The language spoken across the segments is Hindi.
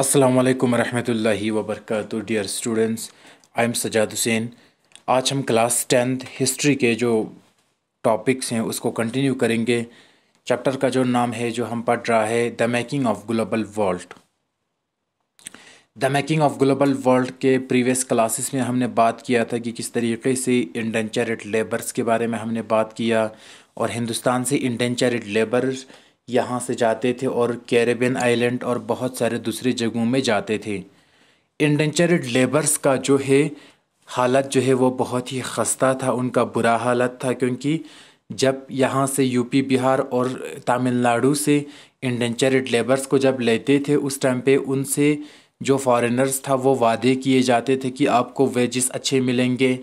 अस्सलाम वालेकुम रहमतुल्लाहि व dear students I am Sajad Hussain आज हम क्लास टेंथ हिस्ट्री के जो टॉपिक्स हैं उसको कंटिन्यू करेंगे चैप्टर का जो नाम है जो हम पढ़ रहा है the making of global world the making of global world के प्रीवियस क्लासेस में हमने बात किया था कि किस तरीके से इंडेंचरेड लेबर्स के बारे में हमने बात किया और हिंदुस्तान से इंडेंचरेड लेबर्स यहाँ से जाते थे और कैरेबियन आइलैंड और बहुत सारे दूसरे जगहों में जाते थे इंडेंचरड लेबर्स का जो है हालत जो है वो बहुत ही खस्ता था उनका बुरा हालत था क्योंकि जब यहाँ से यूपी बिहार और तमिलनाडु से इंडेंचरड लेबर्स को जब लेते थे उस टाइम पे उनसे जो फॉरेनर्स था वो वादे किए जाते थे कि आपको वेजेस अच्छे मिलेंगे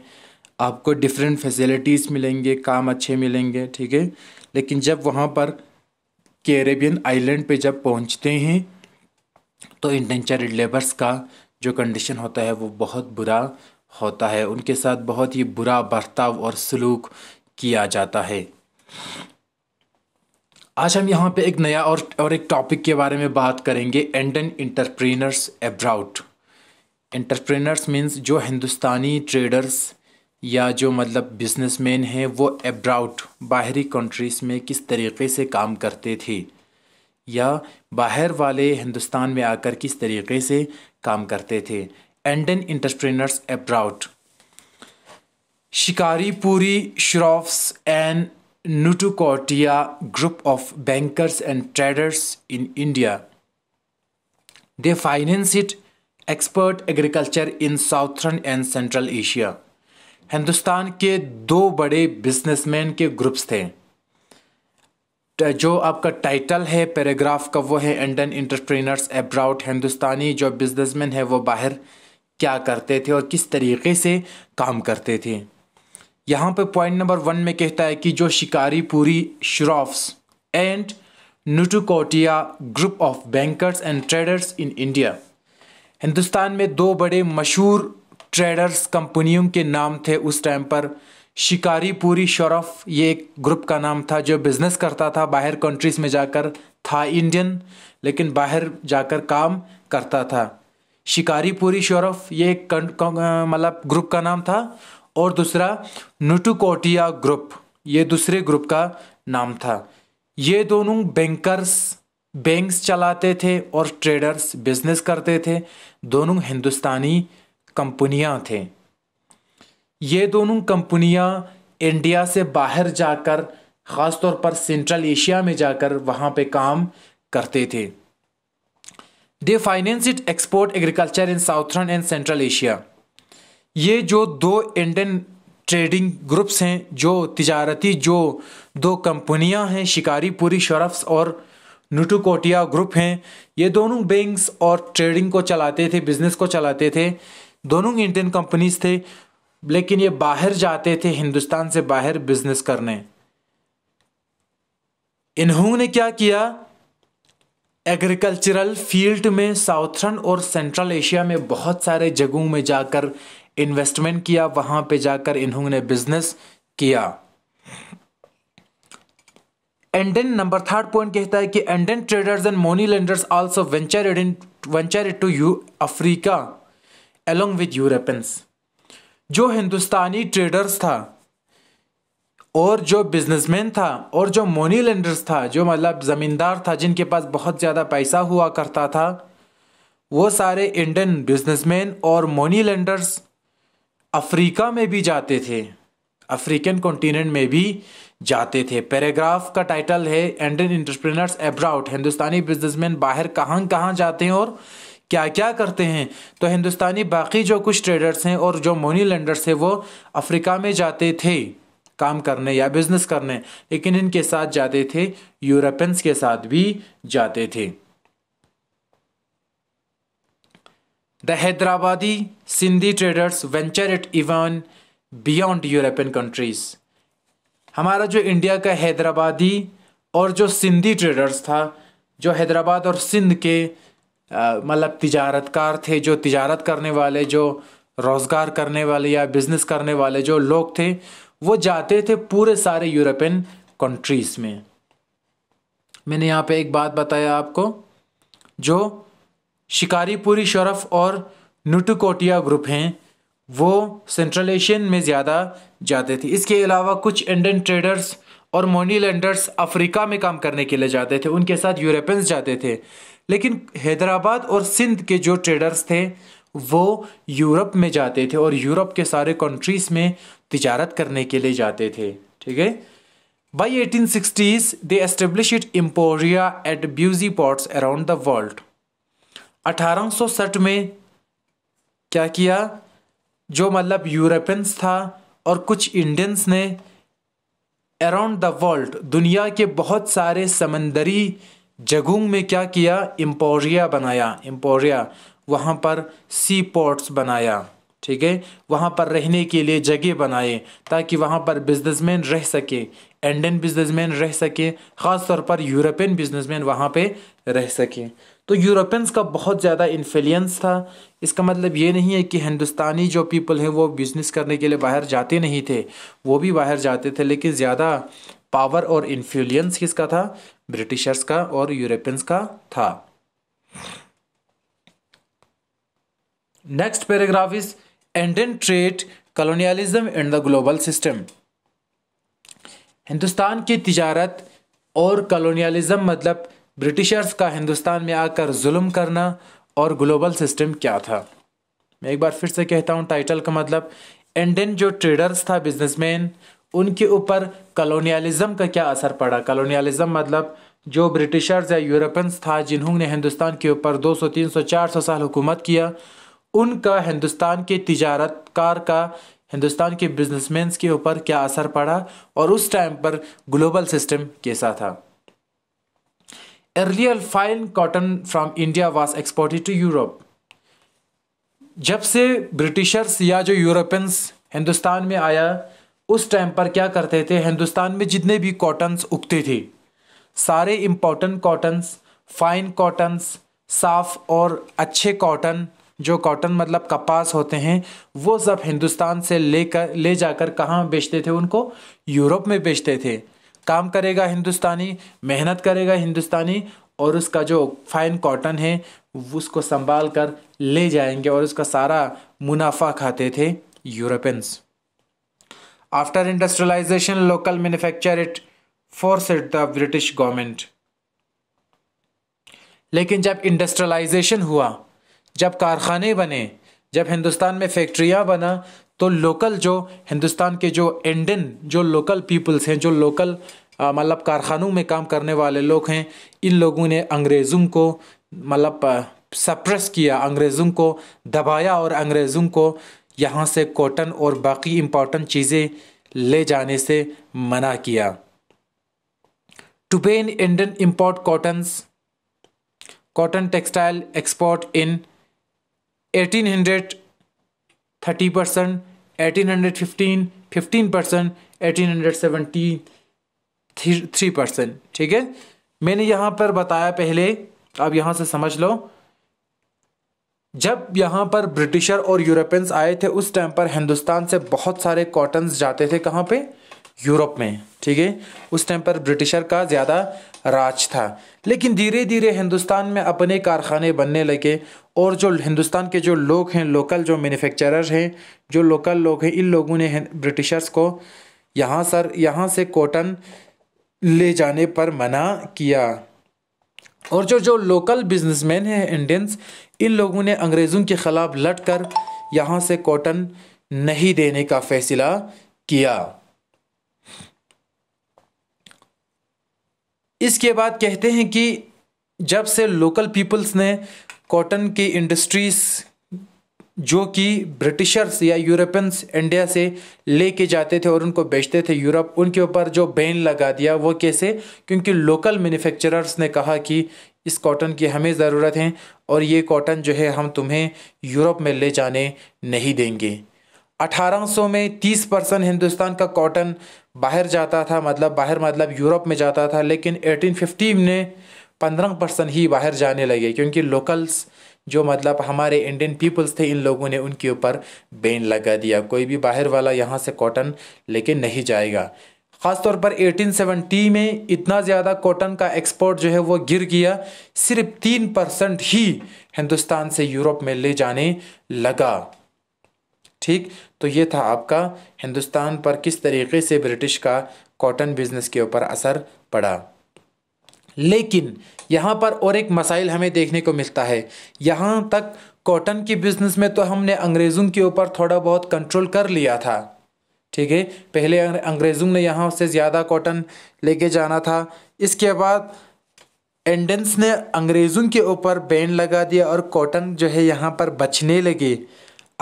आपको डिफरेंट फैसिलिटीज़ मिलेंगे काम अच्छे मिलेंगे ठीक है लेकिन जब वहाँ पर कैरेबियन आइलैंड पे जब पहुंचते हैं तो इंटेंचर्ड लेबर्स का जो कंडीशन होता है वो बहुत बुरा होता है उनके साथ बहुत ही बुरा बर्ताव और सलूक किया जाता है आज हम यहाँ पे एक नया और और एक टॉपिक के बारे में बात करेंगे Indian entrepreneurs abroad entrepreneurs means जो हिंदुस्तानी ट्रेडर्स या जो मतलब बिजनेसमैन हैं वो एब्राउट बाहरी कंट्रीज़ में किस तरीके से काम करते थे या बाहर वाले हिंदुस्तान में आकर किस तरीके से काम करते थे Indian entrepreneurs abroad Shikarpuri shroffs and Nattukottai group of bankers and traders in India they finance it agriculture in southern and central Asia Hindustan के दो बड़े बिजनेसमैन के ग्रुप्स थे जो आपका टाइटल है पैराग्राफ का वो है इंडियन इंटरप्रेनर्स एब्राउट हिंदुस्तानी जो बिजनेसमैन है वो बाहर क्या करते थे और किस तरीके से काम करते थे यहाँ पे पॉइंट नंबर वन में कहता है कि जो Shikarpuri shroffs and Nattukottai group of bankers and traders in India Hindustan में दो बड़े मशहूर ट्रेडर्स कंपनियों के नाम थे उस टाइम पर शिकारीपुरी शरफ ये एक ग्रुप का नाम था जो बिज़नेस करता था बाहर कंट्रीज़ में जाकर था इंडियन लेकिन बाहर जाकर काम करता था शिकारी पूरी शरफ ये एक मतलब ग्रुप का नाम था और दूसरा नुटुकोटिया ग्रुप ये दूसरे ग्रुप का नाम था ये दोनों बैंकर्स बैंक्स चलाते थे और ट्रेडर्स बिजनेस करते थे दोनों हिंदुस्तानी कंपनियां थे ये दोनों कंपनियां इंडिया से बाहर जाकर ख़ास तौर पर सेंट्रल एशिया में जाकर वहाँ पे काम करते थे they finance financed export agriculture in southern and central Asia ये जो दो इंडियन ट्रेडिंग ग्रुप्स हैं जो तजारती जो दो कंपनियां हैं शिकारीपुरी शरफ्स और नुटुकोटिया ग्रुप हैं ये दोनों बैंक्स और ट्रेडिंग को चलाते थे बिजनेस को चलाते थे दोनों ही इंडियन कंपनीज थे लेकिन ये बाहर जाते थे हिंदुस्तान से बाहर बिजनेस करने इन्होंने क्या किया एग्रीकल्चरल फील्ड में साउथर्न और सेंट्रल एशिया में बहुत सारे जगहों में जाकर इन्वेस्टमेंट किया वहां पे जाकर इन्होंने बिजनेस किया एंडन नंबर थर्ड पॉइंट कहता है कि Indian traders and money lenders also venture in venture to you Africa along with Europeans जो हिंदुस्तानी ट्रेडर्स था और जो बिजनेसमैन था और जो मोनी लेंडर्स था जो मतलब ज़मींदार था जिनके पास बहुत ज़्यादा पैसा हुआ करता था वो सारे इंडियन बिजनेसमैन और मोनी लेंडर्स अफ्रीका में भी जाते थे अफ्रीकन कॉन्टिनेंट में भी जाते थे पैराग्राफ का टाइटल है Indian entrepreneurs abroad Hindustani businessman बाहर कहाँ कहाँ जाते हैं और क्या क्या करते हैं तो हिंदुस्तानी बाकी जो कुछ ट्रेडर्स हैं और जो मोनी लेंडर्स हैं वो अफ्रीका में जाते थे काम करने या बिजनेस करने लेकिन इनके साथ जाते थे यूरोपियंस के साथ भी जाते थे the Hyderabadi Sindhi traders ventured even beyond European countries हमारा जो इंडिया का हैदराबादी और जो सिंधी ट्रेडर्स था जो हैदराबाद और सिंध के मतलब तजारतकार थे जो तजारत करने वाले जो रोज़गार करने वाले या बिज़नेस करने वाले जो लोग थे वो जाते थे पूरे सारे यूरोपियन कंट्रीज़ में मैंने यहाँ पे एक बात बताया आपको जो शिकारीपुरी शरफ और नुटकोटिया ग्रुप हैं वो सेंट्रल एशियन में ज़्यादा जाते थे इसके अलावा कुछ इंडियन ट्रेडर्स और मोनी लेंडर्स अफ्रीका में काम करने के लिए जाते थे उनके साथ यूरोपियंस जाते थे लेकिन हैदराबाद और सिंध के जो ट्रेडर्स थे वो यूरोप में जाते थे और यूरोप के सारे कंट्रीज़ में तजारत करने के लिए जाते थे ठीक है by eighteen By 1860s, they at busy ports around the world अठारह सौ सठ में क्या किया जो मतलब यूरोपियंस था और कुछ इंडियंस ने अराउंड द वर्ल्ड दुनिया के बहुत सारे समंदरी जगुंग में क्या किया एम्पोरिया बनाया एम्पोरिया वहाँ पर सी पोर्ट्स बनाया ठीक है वहाँ पर रहने के लिए जगह बनाए ताकि वहाँ पर बिजनेसमैन रह सके इंडियन बिजनेसमैन रह सके ख़ास तौर पर यूरोपियन बिजनेसमैन वहाँ पे रह सके तो यूरोपियंस का बहुत ज़्यादा इन्फ्लुएंस था इसका मतलब ये नहीं है कि हिंदुस्तानी जो पीपल हैं वो बिज़नेस करने के लिए बाहर जाते नहीं थे वो भी बाहर जाते थे लेकिन ज़्यादा पावर और इन्फ्लुएंस किसका था ब्रिटिशर्स का और यूरोपियंस का था next paragraph is Indian trade colonialism in the global system Hindustan की तिजारत और कॉलोनियलिज्म मतलब ब्रिटिशर्स का हिंदुस्तान में आकर जुल्म करना और ग्लोबल सिस्टम क्या था मैं एक बार फिर से कहता हूँ टाइटल का मतलब इंडियन जो ट्रेडर्स था बिजनेसमैन उनके ऊपर कॉलोनियलिज़म का क्या असर पड़ा कलोनियालिज्म मतलब जो ब्रिटिशर्स या यूरोपियंस था जिन्होंने हिंदुस्तान के ऊपर 200, 300, 400 साल हुकूमत किया उनका हिंदुस्तान के तजारतकार का हिंदुस्तान के बिजनेसमैन के ऊपर क्या असर पड़ा और उस टाइम पर ग्लोबल सिस्टम कैसा था earlier fine cotton from India was exported to Europe जब से ब्रिटिशर्स या जो यूरोपियंस हिंदुस्तान में आया उस टाइम पर क्या करते थे हिंदुस्तान में जितने भी कॉटन्स उगते थे सारे इम्पोर्टेंट कॉटन्स फाइन कॉटन्स साफ़ और अच्छे कॉटन जो कॉटन मतलब कपास होते हैं वो सब हिंदुस्तान से लेकर ले जाकर कहाँ बेचते थे उनको यूरोप में बेचते थे काम करेगा हिंदुस्तानी मेहनत करेगा हिंदुस्तानी और उसका जो फाइन कॉटन है उसको संभाल कर ले जाएंगे और उसका सारा मुनाफा खाते थे Europeans After industrialization, local manufacture it forced the British government. लेकिन जब इंडस्ट्रलाइजेशन हुआ जब कारखाने बने जब हिंदुस्तान में फैक्ट्रियाँ बना तो लोकल जो हिंदुस्तान के जो इंडियन जो लोकल पीपल्स हैं जो लोकल मतलब कारखानों में काम करने वाले लोग हैं इन लोगों ने अंग्रेज़ों को मतलब सप्रेस किया अंग्रेज़ों को दबाया और अंग्रेज़ों को यहाँ से कॉटन और बाकी इम्पॉर्टेंट चीज़ें ले जाने से मना किया to ban Indian import cottons cotton textile export in hundred thirty percent eighteen hundred fifteen fifteen percent eighteen hundred seventy three percent ठीक है मैंने यहाँ पर बताया पहले आप यहाँ से समझ लो जब यहाँ पर ब्रिटिशर और यूरोपियंस आए थे उस टाइम पर हिंदुस्तान से बहुत सारे कॉटन जाते थे कहाँ पे यूरोप में ठीक है उस टाइम पर ब्रिटिशर का ज़्यादा राज था लेकिन धीरे धीरे हिंदुस्तान में अपने कारखाने बनने लगे और जो हिंदुस्तान के जो लोग हैं लोकल जो मैन्युफैक्चरर हैं जो लोकल लोग हैं इन लोगों ने ब्रिटिशर्स को यहाँ सर यहाँ से कॉटन ले जाने पर मना किया और जो जो लोकल बिजनेसमैन हैं इंडियंस इन लोगों ने अंग्रेज़ों के ख़िलाफ़ लट कर यहाँ से कॉटन नहीं देने का फैसला किया इसके बाद कहते हैं कि जब से लोकल पीपल्स ने कॉटन की इंडस्ट्रीज़ जो कि ब्रिटिशर्स या यूरोपियंस इंडिया से लेके जाते थे और उनको बेचते थे यूरोप उनके ऊपर जो बैन लगा दिया वो कैसे क्योंकि लोकल मैन्युफैक्चरर्स ने कहा कि इस कॉटन की हमें ज़रूरत है और ये कॉटन जो है हम तुम्हें यूरोप में ले जाने नहीं देंगे 1800 में 30 परसेंट हिंदुस्तान का कॉटन बाहर जाता था मतलब बाहर मतलब यूरोप में जाता था लेकिन 1850 में 15 परसेंट ही बाहर जाने लगे क्योंकि लोकल्स जो मतलब हमारे इंडियन पीपल्स थे इन लोगों ने उनके ऊपर बैन लगा दिया कोई भी बाहर वाला यहाँ से कॉटन लेके नहीं जाएगा ख़ासतौर पर 1870 में इतना ज़्यादा कॉटन का एक्सपोर्ट जो है वो गिर गया सिर्फ तीन परसेंट ही हिंदुस्तान से यूरोप में ले जाने लगा ठीक तो ये था आपका हिंदुस्तान पर किस तरीके से ब्रिटिश का कॉटन बिजनेस के ऊपर असर पड़ा लेकिन यहाँ पर और एक मसाइल हमें देखने को मिलता है यहाँ तक कॉटन की बिज़नेस में तो हमने अंग्रेज़ों के ऊपर थोड़ा बहुत कंट्रोल कर लिया था ठीक है पहले अंग्रेज़ों ने यहाँ से ज़्यादा कॉटन लेके जाना था इसके बाद एंडेंस ने अंग्रेज़ों के ऊपर बैन लगा दिया और कॉटन जो है यहाँ पर बचने लगे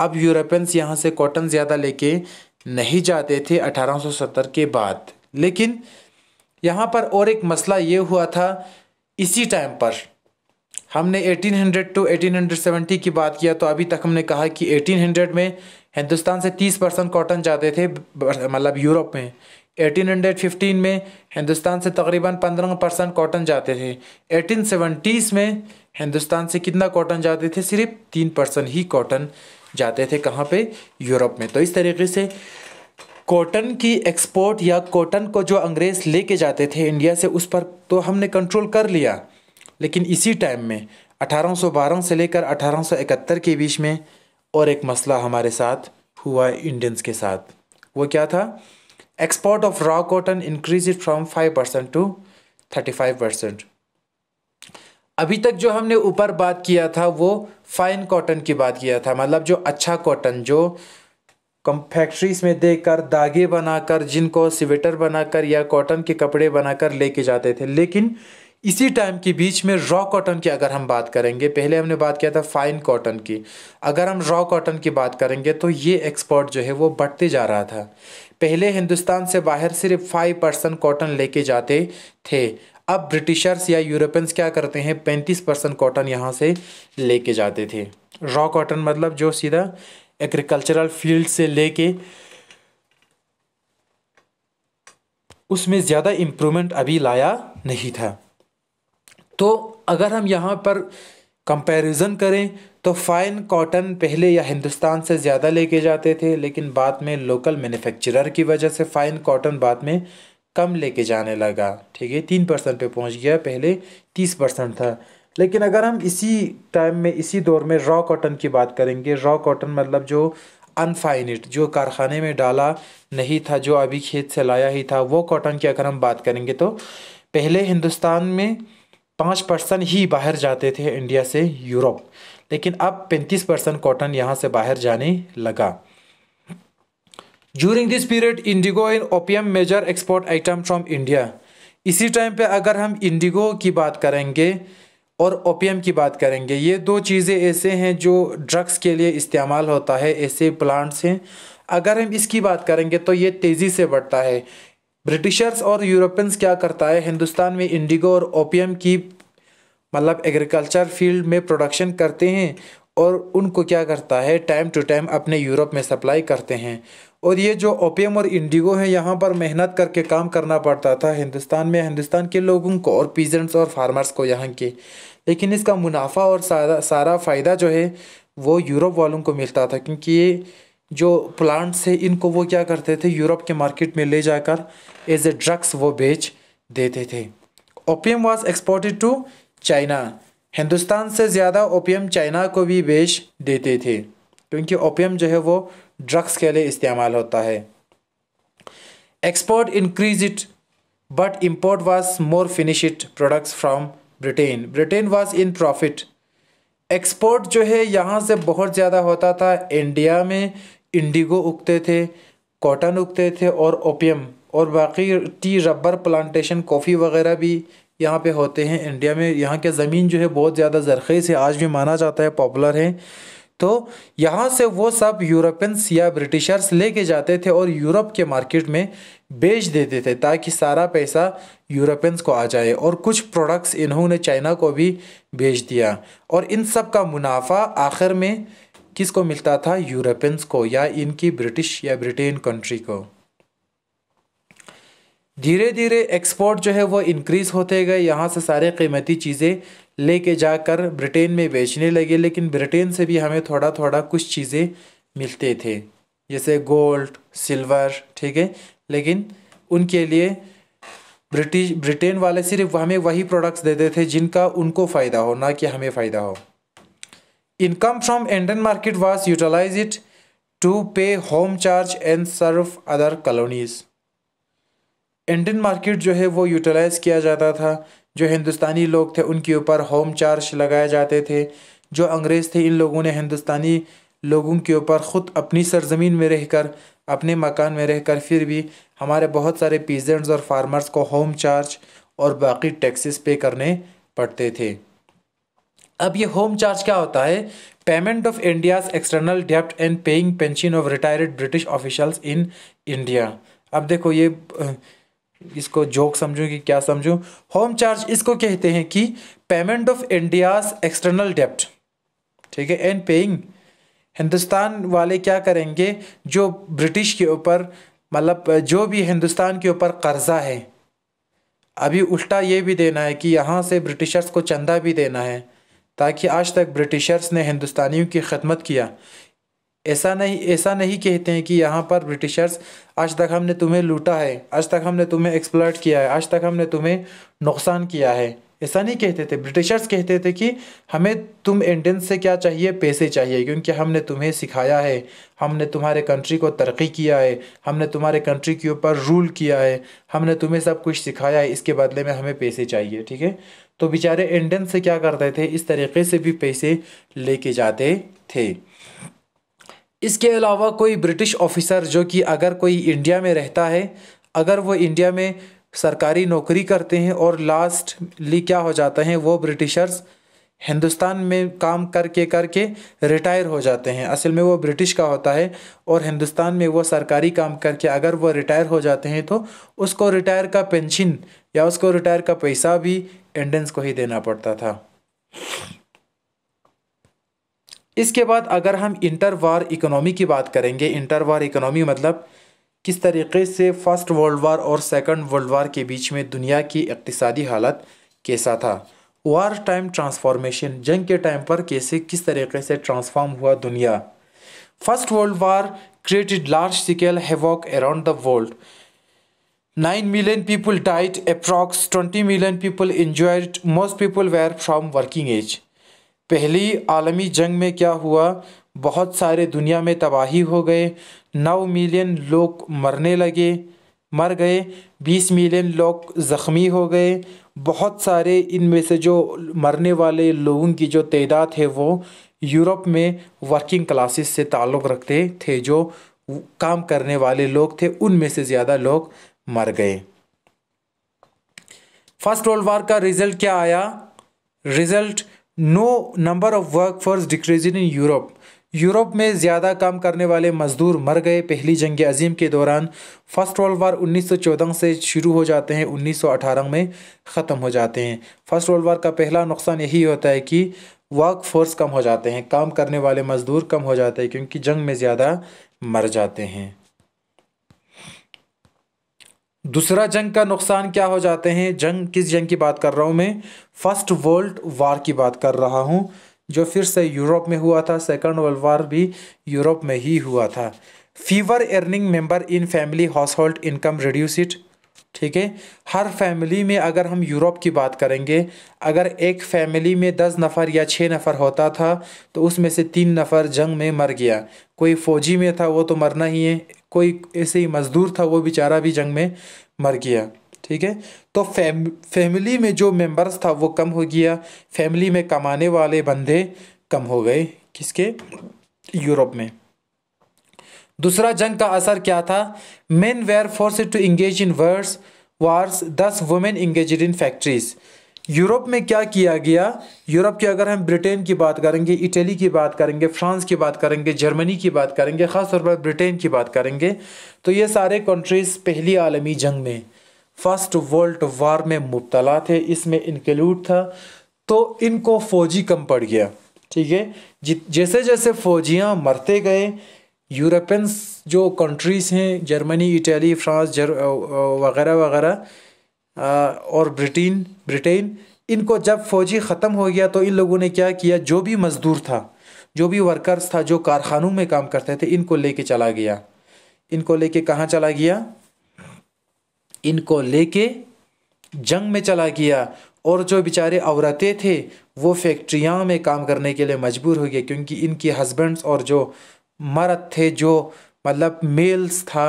अब यूरोपियंस यहाँ से कॉटन ज़्यादा लेके नहीं जाते थे 1870 के बाद लेकिन यहाँ पर और एक मसला ये हुआ था इसी टाइम पर हमने 1800 टू 1870 की बात किया तो अभी तक हमने कहा कि 1800 में हिंदुस्तान से 30 परसेंट कॉटन जाते थे मतलब यूरोप में 1815 में हिंदुस्तान से तकरीबन 15 परसेंट कॉटन जाते थे 1870s में हिंदुस्तान से कितना कॉटन जाते थे सिर्फ तीन परसेंट ही कॉटन जाते थे कहाँ पे यूरोप में तो इस तरीके से कॉटन की एक्सपोर्ट या कॉटन को जो अंग्रेज़ लेके जाते थे इंडिया से उस पर तो हमने कंट्रोल कर लिया लेकिन इसी टाइम में 1812 से लेकर 1871 के बीच में और एक मसला हमारे साथ हुआ इंडियंस के साथ वो क्या था export of raw cotton increase from five percent to thirty five percent अभी तक जो हमने ऊपर बात किया था वो फाइन कॉटन की बात किया था मतलब जो अच्छा कॉटन जो कम फैक्ट्रीज में देकर धागे बनाकर जिनको स्वेटर बनाकर या कॉटन के कपड़े बनाकर लेके जाते थे लेकिन इसी टाइम के बीच में रॉ कॉटन की अगर हम बात करेंगे पहले हमने बात किया था फाइन कॉटन की अगर हम रॉ कॉटन की बात करेंगे तो ये एक्सपोर्ट जो है वो बढ़ते जा रहा था पहले हिंदुस्तान से बाहर सिर्फ फाइव परसेंट कॉटन लेके जाते थे अब ब्रिटिशर्स या यूरोपियंस क्या करते हैं पैंतीस परसेंट कॉटन यहाँ से लेके जाते थे रॉ कॉटन मतलब जो सीधा एग्रीकल्चरल फील्ड से लेके उसमें ज़्यादा इम्प्रूवमेंट अभी लाया नहीं था तो अगर हम यहाँ पर कंपैरिजन करें तो फ़ाइन कॉटन पहले या हिंदुस्तान से ज़्यादा लेके जाते थे लेकिन बाद में लोकल मैन्युफैक्चरर की वजह से फ़ाइन कॉटन बाद में कम लेके जाने लगा ठीक है तीन परसेंट पर पहुँच गया पहले तीस परसेंट था लेकिन अगर हम इसी टाइम में इसी दौर में रॉ कॉटन की बात करेंगे रॉ कॉटन मतलब जो अनफाइनिट जो कारखाने में डाला नहीं था जो अभी खेत से लाया ही था वो कॉटन की अगर हम बात करेंगे तो पहले हिंदुस्तान में पाँच परसेंट ही बाहर जाते थे इंडिया से यूरोप लेकिन अब पैंतीस परसेंट कॉटन यहाँ से बाहर जाने लगा during this period indigo and opium major export item from India इसी टाइम पे अगर हम इंडिगो की बात करेंगे और ओपियम की बात करेंगे ये दो चीज़ें ऐसे हैं जो ड्रग्स के लिए इस्तेमाल होता है ऐसे प्लांट्स हैं अगर हम इसकी बात करेंगे तो ये तेज़ी से बढ़ता है ब्रिटिशर्स और यूरोपियंस क्या करता है हिंदुस्तान में इंडिगो और ओपियम की मतलब एग्रीकल्चर फील्ड में प्रोडक्शन करते हैं और उनको क्या करता है टाइम टू टाइम अपने यूरोप में सप्लाई करते हैं और ये जो ओपियम और इंडिगो है यहाँ पर मेहनत करके काम करना पड़ता था हिंदुस्तान में हिंदुस्तान के लोगों को और पीजेंट्स और फार्मर्स को यहाँ के लेकिन इसका मुनाफा और सारा सारा फ़ायदा जो है वो यूरोप वालों को मिलता था क्योंकि ये जो प्लांट्स है इनको वो क्या करते थे यूरोप के मार्केट में ले जाकर एज ए ड्रग्स वो बेच देते थे opium was exported to China Hindustan से ज़्यादा ओपियम चाइना को भी बेच देते थे क्योंकि ओपियम जो है वो ड्रग्स के लिए इस्तेमाल होता है export increased but import was more finished products from Britain Britain was in profit export जो है यहाँ से बहुत ज़्यादा होता था इंडिया में इंडिगो उगते थे कॉटन उगते थे और ओपियम और बाकी टी रबर प्लांटेशन कॉफ़ी वगैरह भी यहाँ पे होते हैं इंडिया में यहाँ के ज़मीन जो है बहुत ज़्यादा जरखेज़ है आज भी माना जाता है पॉपुलर है तो यहाँ से वो सब यूरोपियंस या ब्रिटिशर्स लेके जाते थे और यूरोप के मार्केट में बेच देते थे ताकि सारा पैसा यूरोपियंस को आ जाए और कुछ प्रोडक्ट्स इन्होंने चाइना को भी बेच दिया और इन सब का मुनाफा आखिर में किसको मिलता था यूरोपियंस को या इनकी ब्रिटिश या ब्रिटेन कंट्री को धीरे धीरे एक्सपोर्ट जो है वो इंक्रीज़ होते गए यहाँ से सारे कीमती चीज़ें लेके जाकर ब्रिटेन में बेचने लगे लेकिन ब्रिटेन से भी हमें थोड़ा थोड़ा कुछ चीज़ें मिलते थे जैसे गोल्ड सिल्वर ठीक है लेकिन उनके लिए ब्रिटिश ब्रिटेन वाले सिर्फ हमें वही प्रोडक्ट्स देते थे जिनका उनको फ़ायदा हो ना कि हमें फ़ायदा हो Income from Indian market was utilized to pay home charge and serve other colonies. Indian market जो है वो यूटिलाइज़ किया जाता था जो हिंदुस्तानी लोग थे उनके ऊपर होम चार्ज लगाए जाते थे जो अंग्रेज़ थे इन लोगों ने हिंदुस्तानी लोगों के ऊपर ख़ुद अपनी सरजमीन में रह कर अपने मकान में रह कर फिर भी हमारे बहुत सारे पीजेंट्स और फार्मर्स को होम चार्ज और बाकी टैक्सेस पे करने पड़ते थे अब ये होम चार्ज क्या होता है पेमेंट ऑफ इंडियाज एक्सटर्नल डेप्ट and paying pension of retired British officials in India अब देखो ये इसको जोक समझो कि क्या समझो होम चार्ज इसको कहते हैं कि पेमेंट ऑफ इंडियाज एक्सटर्नल डेप्ट ठीक है एंड पेइंग हिंदुस्तान वाले क्या करेंगे जो ब्रिटिश के ऊपर मतलब जो भी हिंदुस्तान के ऊपर कर्ज़ा है अभी उल्टा ये भी देना है कि यहाँ से ब्रिटिशर्स को चंदा भी देना है ताकि आज तक ब्रिटिशर्स ने हिंदुस्तानियों की खदमत किया ऐसा नहीं ऐसा नहीं कहते हैं कि यहाँ पर ब्रिटिशर्स आज तक हमने तुम्हें लूटा है आज तक हमने तुम्हें एक्सप्लॉयट किया है आज तक हमने तुम्हें नुकसान किया है ऐसा नहीं कहते थे ब्रिटिशर्स कहते थे कि हमें तुम इंडियंस से क्या चाहिए पैसे चाहिए क्योंकि हमने तुम्हें सिखाया है हमने तुम्हारे कंट्री को तरक्की किया है हमने तुम्हारे कंट्री के ऊपर रूल किया है हमने तुम्हें सब कुछ सिखाया है इसके बदले में हमें पैसे चाहिए ठीक है तो बेचारे इंडियन से क्या करते थे इस तरीके से भी पैसे लेके जाते थे इसके अलावा कोई ब्रिटिश ऑफिसर जो कि अगर कोई इंडिया में रहता है अगर वो इंडिया में सरकारी नौकरी करते हैं और लास्टली क्या हो जाते हैं वो ब्रिटिशर्स हिंदुस्तान में काम करके करके रिटायर हो जाते हैं असल में वो ब्रिटिश का होता है और हिंदुस्तान में वो सरकारी काम करके अगर वो रिटायर हो जाते हैं तो उसको रिटायर का पेंशन या उसको रिटायर का पैसा भी टेंडेंस को ही देना पड़ता था इसके बाद अगर हम इंटर वार इकोनॉमी की बात करेंगे इंटर वार इकोनॉमी मतलब किस तरीके से फर्स्ट वर्ल्ड वार और सेकंड वर्ल्ड वार के बीच में दुनिया की इकतदी हालत कैसा था वार टाइम ट्रांसफॉर्मेशन जंग के टाइम पर कैसे किस तरीके से ट्रांसफॉर्म हुआ दुनिया first world war created large scale havoc around the world 9 million people died, approx 20 million people injured, most people were from working age. पहली आलमी जंग में क्या हुआ बहुत सारे दुनिया में तबाही हो गए 9 मिलियन लोग मरने लगे मर गए 20 मिलियन लोग ज़ख्मी हो गए बहुत सारे इनमें से जो मरने वाले लोगों की जो तदाद है वो यूरोप में वर्किंग क्लासेस से ताल्लुक़ रखते थे जो काम करने वाले लोग थे उनमें से ज़्यादा लोग मर गए फर्स्ट वर्ल्ड वार का रिजल्ट क्या आया result no number of work force decreasing in Europe Europe में ज़्यादा काम करने वाले मजदूर मर गए पहली जंग अजीम के दौरान फर्स्ट वर्ल्ड वार 1914 से शुरू हो जाते हैं 1918 में ख़त्म हो जाते हैं फर्स्ट वर्ल्ड वार का पहला नुकसान यही होता है कि वर्क फोर्स कम हो जाते हैं काम करने वाले मजदूर कम हो जाते हैं क्योंकि जंग में ज़्यादा मर जाते हैं दूसरा जंग का नुकसान क्या हो जाते हैं जंग किस जंग की बात कर रहा हूँ मैं फर्स्ट वर्ल्ड वार की बात कर रहा हूँ जो फिर से यूरोप में हुआ था सेकंड वर्ल्ड वार भी यूरोप में ही हुआ था fewer earning member in family household income reduced ठीक है हर फैमिली में अगर हम यूरोप की बात करेंगे अगर एक फैमिली में दस नफ़र या छः नफ़र होता था तो उसमें से तीन नफ़र जंग में मर गया कोई फ़ौजी में था वो तो मरना ही है कोई ऐसे ही मज़दूर था वो बेचारा भी जंग में मर गया ठीक है तो फैम फैमिली में जो मेंबर्स था वो कम हो गया फैमिली में कमाने वाले बंदे कम हो गए किसके यूरोप में दूसरा जंग का असर क्या था men were forced to engage in wars wars thus women engage in factories Europe में क्या किया गया यूरोप की अगर हम ब्रिटेन की बात करेंगे इटली की बात करेंगे फ्रांस की बात करेंगे जर्मनी की बात करेंगे ख़ासतौर पर ब्रिटेन की बात करेंगे तो ये सारे कंट्रीज़ पहली आलमी जंग में फर्स्ट वर्ल्ड वार में मुबतला थे इसमें इंक्लूड था तो इनको फ़ौजी कम पड़ गया ठीक है जैसे जैसे फ़ौजियाँ मरते गए यूरोपियंस जो कंट्रीज़ हैं जर्मनी इटली फ्रांस वगैरह वगैरह और ब्रिटेन ब्रिटेन इनको जब फौजी ख़त्म हो गया तो इन लोगों ने क्या किया जो भी मज़दूर था जो भी वर्कर्स था जो कारखानों में काम करते थे इनको लेके चला गया इनको लेके कहाँ चला गया इनको लेके जंग में चला गया और जो बेचारे औरतें थे वो फैक्ट्रियाँ में काम करने के लिए मजबूर हो गए क्योंकि इनके हस्बैंड्स और जो मर्द थे जो मतलब मेल्स था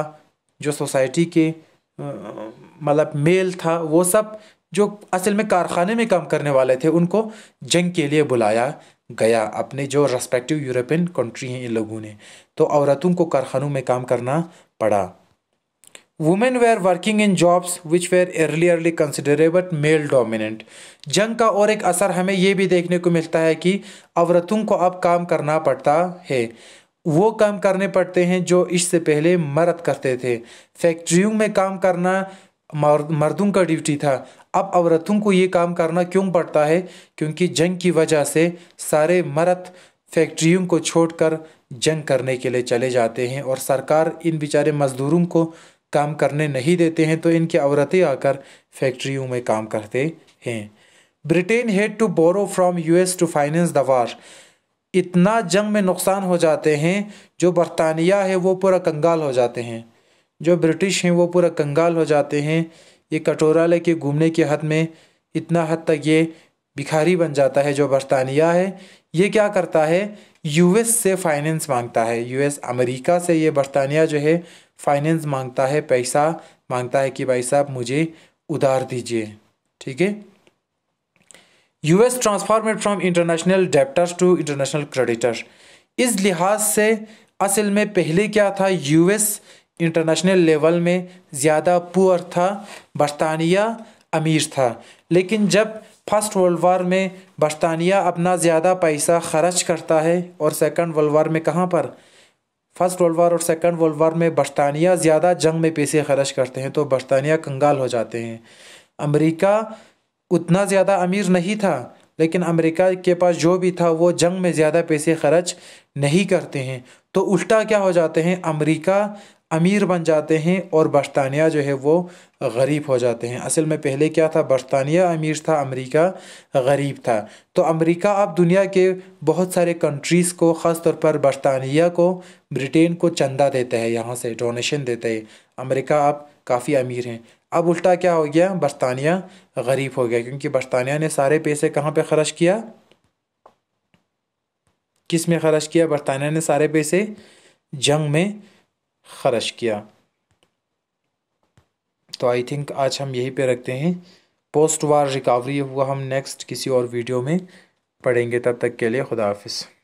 जो सोसाइटी के मतलब मेल था वो सब जो असल में कारखाने में काम करने वाले थे उनको जंग के लिए बुलाया गया अपने जो रेस्पेक्टिव यूरोपियन कंट्री हैं इन लोगों ने तो औरतों को कारखानों में काम करना पड़ा women were working in jobs which were earlier considerable male dominant जंग का और एक असर हमें ये भी देखने को मिलता है कि औरतों को अब काम करना पड़ता है वो काम करने पड़ते हैं जो इससे पहले मर्द करते थे फैक्ट्रियों में काम करना मर्दों का ड्यूटी था अब औरतों को ये काम करना क्यों पड़ता है क्योंकि जंग की वजह से सारे मर्द फैक्ट्रियों को छोड़कर जंग करने के लिए चले जाते हैं और सरकार इन बेचारे मज़दूरों को काम करने नहीं देते हैं तो इनकी औरतें आकर फैक्ट्रियों में काम करते हैं Britain had to borrow from US to finance the war इतना जंग में नुकसान हो जाते हैं जो बरतानिया है वो पूरा कंगाल हो जाते हैं जो ब्रिटिश हैं वो पूरा कंगाल हो जाते हैं ये कटोरा लेके घूमने के हद में इतना हद तक ये भिखारी बन जाता है जो बरतानिया है ये क्या करता है यूएस से फाइनेंस मांगता है यूएस अमेरिका से ये बरतानिया जो है फाइनेंस मांगता है पैसा मांगता है कि भाई साहब मुझे उधार दीजिए ठीक है US transformed from international debtors to international creditors इस लिहाज से असल में पहले क्या था यूएस इंटरनेशनल लेवल में ज़्यादा पुअर था बरतानिया अमीर था लेकिन जब फर्स्ट वर्ल्ड वार में बरतानिया अपना ज़्यादा पैसा खर्च करता है और सेकंड वर्ल्ड वार में कहाँ पर फर्स्ट वर्ल्ड वार और सेकंड वर्ल्ड वार में बरतानिया ज़्यादा जंग में पैसे खर्च करते हैं तो बरतानिया कंगाल हो जाते हैं अमरीका उतना ज़्यादा अमीर नहीं था लेकिन अमेरिका के पास जो भी था वो जंग में ज़्यादा पैसे खर्च नहीं करते हैं तो उल्टा क्या हो जाते हैं अमेरिका अमीर बन जाते हैं और बरतानिया जो है वो गरीब हो जाते हैं असल में पहले क्या था बरतानिया अमीर था अमेरिका गरीब था तो अमेरिका अब दुनिया के बहुत सारे कंट्रीज़ को ख़ास तौर पर बरतानिया को ब्रिटेन को चंदा देता है यहाँ से डोनेशन देता है अमेरिका अब काफ़ी अमीर हैं अब उल्टा क्या हो गया बरतानिया गरीब हो गया क्योंकि बरतानिया ने सारे पैसे कहाँ पे खर्च किया किस में खर्च किया बरतानिया ने सारे पैसे जंग में खर्च किया तो आई थिंक आज हम यहीं पे रखते हैं पोस्ट वार रिकवरी हुआ हम नेक्स्ट किसी और वीडियो में पढ़ेंगे तब तक के लिए खुदा हाफिज़